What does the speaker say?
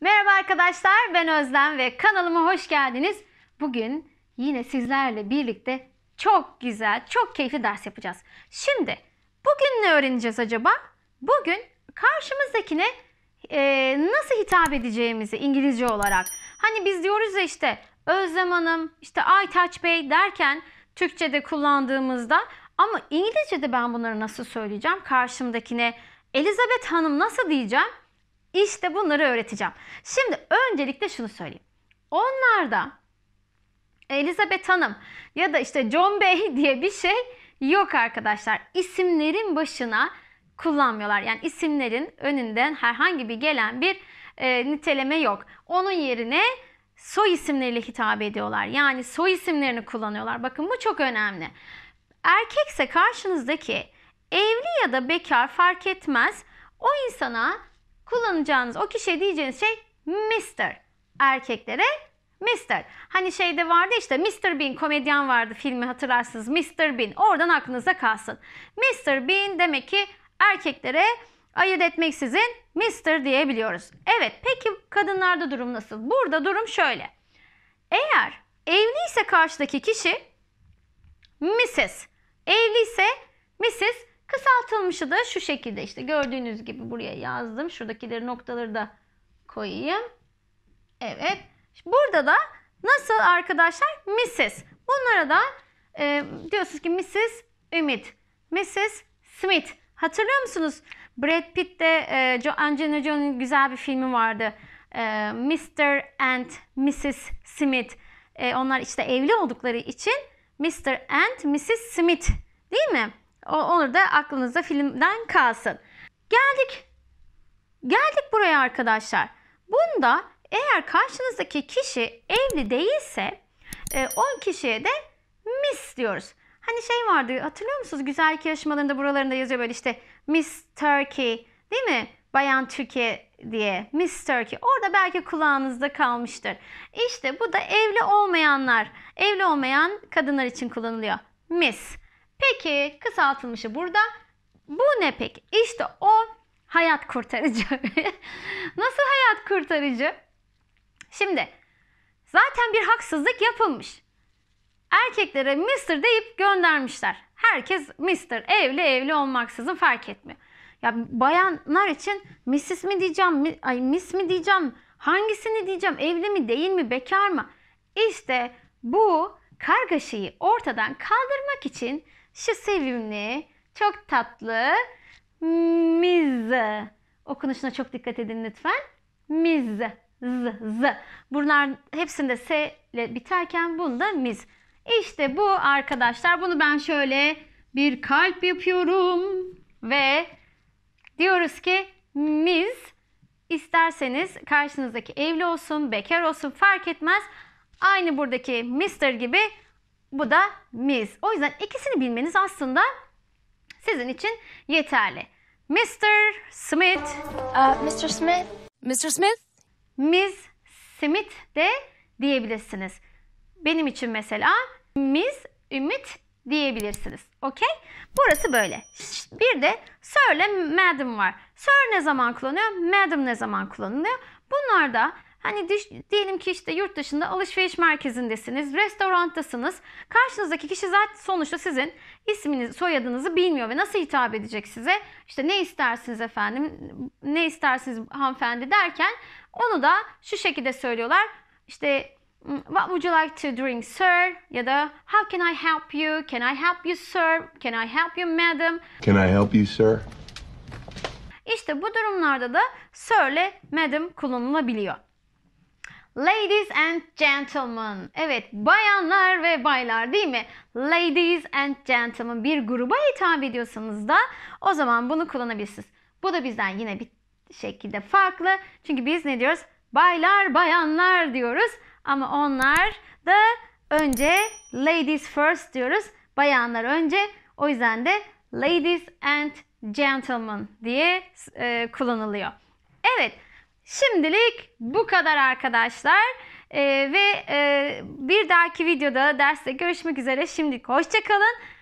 Merhaba arkadaşlar ben Özlem ve kanalıma hoş geldiniz. Bugün yine sizlerle birlikte çok güzel, çok keyifli ders yapacağız. Şimdi bugün ne öğreneceğiz acaba? Bugün karşımızdakine e, nasıl hitap edeceğimizi İngilizce olarak. Hani biz diyoruz ya işte Özlem Hanım, işte Aytaç Bey derken Türkçe'de kullandığımızda ama İngilizce'de ben bunları nasıl söyleyeceğim? Karşımdakine Elizabeth Hanım nasıl diyeceğim? İşte bunları öğreteceğim. Şimdi öncelikle şunu söyleyeyim. Onlarda Elizabeth Hanım ya da işte John Bey diye bir şey yok arkadaşlar. İsimlerin başına kullanmıyorlar. Yani isimlerin önünden herhangi bir gelen bir e, niteleme yok. Onun yerine soy isimleriyle hitap ediyorlar. Yani soy isimlerini kullanıyorlar. Bakın bu çok önemli. Erkekse karşınızdaki evli ya da bekar fark etmez. O insana kullanacağınız o kişiye diyeceğiniz şey Mr. Erkeklere Mr. Hani şeyde vardı işte Mr. Bean komedyen vardı filmi hatırlarsınız. Mr. Bean oradan aklınıza kalsın. Mr. Bean demek ki erkeklere ayırt etmeksizin Mr. diyebiliyoruz. Evet peki kadınlarda durum nasıl? Burada durum şöyle. Eğer evliyse karşıdaki kişi Mrs. Evliyse Mrs. Kısaltılmışı da şu şekilde işte gördüğünüz gibi buraya yazdım. Şuradakileri noktaları da koyayım. Evet. Burada da nasıl arkadaşlar? Mrs. Bunlara da e, diyorsunuz ki Mrs. Ümit, Mrs. Smith. Hatırlıyor musunuz? Brad Pitt'te e, Angelina Jolie'nin güzel bir filmi vardı. E, Mr. and Mrs. Smith. E, onlar işte evli oldukları için Mr. and Mrs. Smith değil mi? Onu da aklınızda filmden kalsın. Geldik. Geldik buraya arkadaşlar. Bunda eğer karşınızdaki kişi evli değilse 10 e, kişiye de miss diyoruz. Hani şey vardı hatırlıyor musunuz? Güzel iki yarışmalarında buralarında yazıyor böyle işte Miss Turkey değil mi? Bayan Türkiye diye Miss Turkey. Orada belki kulağınızda kalmıştır. İşte bu da evli olmayanlar, evli olmayan kadınlar için kullanılıyor. Miss. Peki kısaltılmışı burada. Bu ne peki? İşte o hayat kurtarıcı. Nasıl hayat kurtarıcı? Şimdi zaten bir haksızlık yapılmış. Erkeklere Mr. deyip göndermişler. Herkes Mr. evli evli olmaksızın fark etmiyor. Ya bayanlar için Mrs. mi diyeceğim, ay Miss mi diyeceğim, hangisini diyeceğim, evli mi değil mi, bekar mı? İşte bu kargaşayı ortadan kaldırmak için şu sevimli, çok tatlı miz. Okunuşuna çok dikkat edin lütfen. Miz, z, z. Bunlar hepsinde s ile biterken bunda miz. İşte bu arkadaşlar. Bunu ben şöyle bir kalp yapıyorum ve diyoruz ki miz isterseniz karşınızdaki evli olsun, bekar olsun fark etmez. Aynı buradaki mister gibi bu da Miss. O yüzden ikisini bilmeniz aslında sizin için yeterli. Mr. Smith. Uh, Mr. Smith. Mr. Smith. Miss Smith de diyebilirsiniz. Benim için mesela Miss Ümit diyebilirsiniz. Okey? Burası böyle. Bir de sirle madam var. Sir ne zaman kullanıyor? Madam ne zaman kullanılıyor? Bunlar da Hani diş, diyelim ki işte yurt dışında alışveriş merkezindesiniz, restorantasınız. Karşınızdaki kişi zaten sonuçta sizin isminizi, soyadınızı bilmiyor ve nasıl hitap edecek size? İşte ne istersiniz efendim, ne istersiniz hanımefendi derken onu da şu şekilde söylüyorlar. İşte hmm, What would you like to drink, sir? Ya da How can I help you? Can I help you, sir? Can I help you, madam? Can I help you, sir? İşte bu durumlarda da sir'le madam kullanılabiliyor. Ladies and gentlemen. Evet bayanlar ve baylar değil mi? Ladies and gentlemen bir gruba hitap ediyorsanız da o zaman bunu kullanabilirsiniz. Bu da bizden yine bir şekilde farklı. Çünkü biz ne diyoruz? Baylar, bayanlar diyoruz. Ama onlar da önce ladies first diyoruz. Bayanlar önce. O yüzden de ladies and gentlemen diye e, kullanılıyor. Evet. Şimdilik bu kadar arkadaşlar. Ee, ve e, bir dahaki videoda derste görüşmek üzere. Şimdilik hoşçakalın.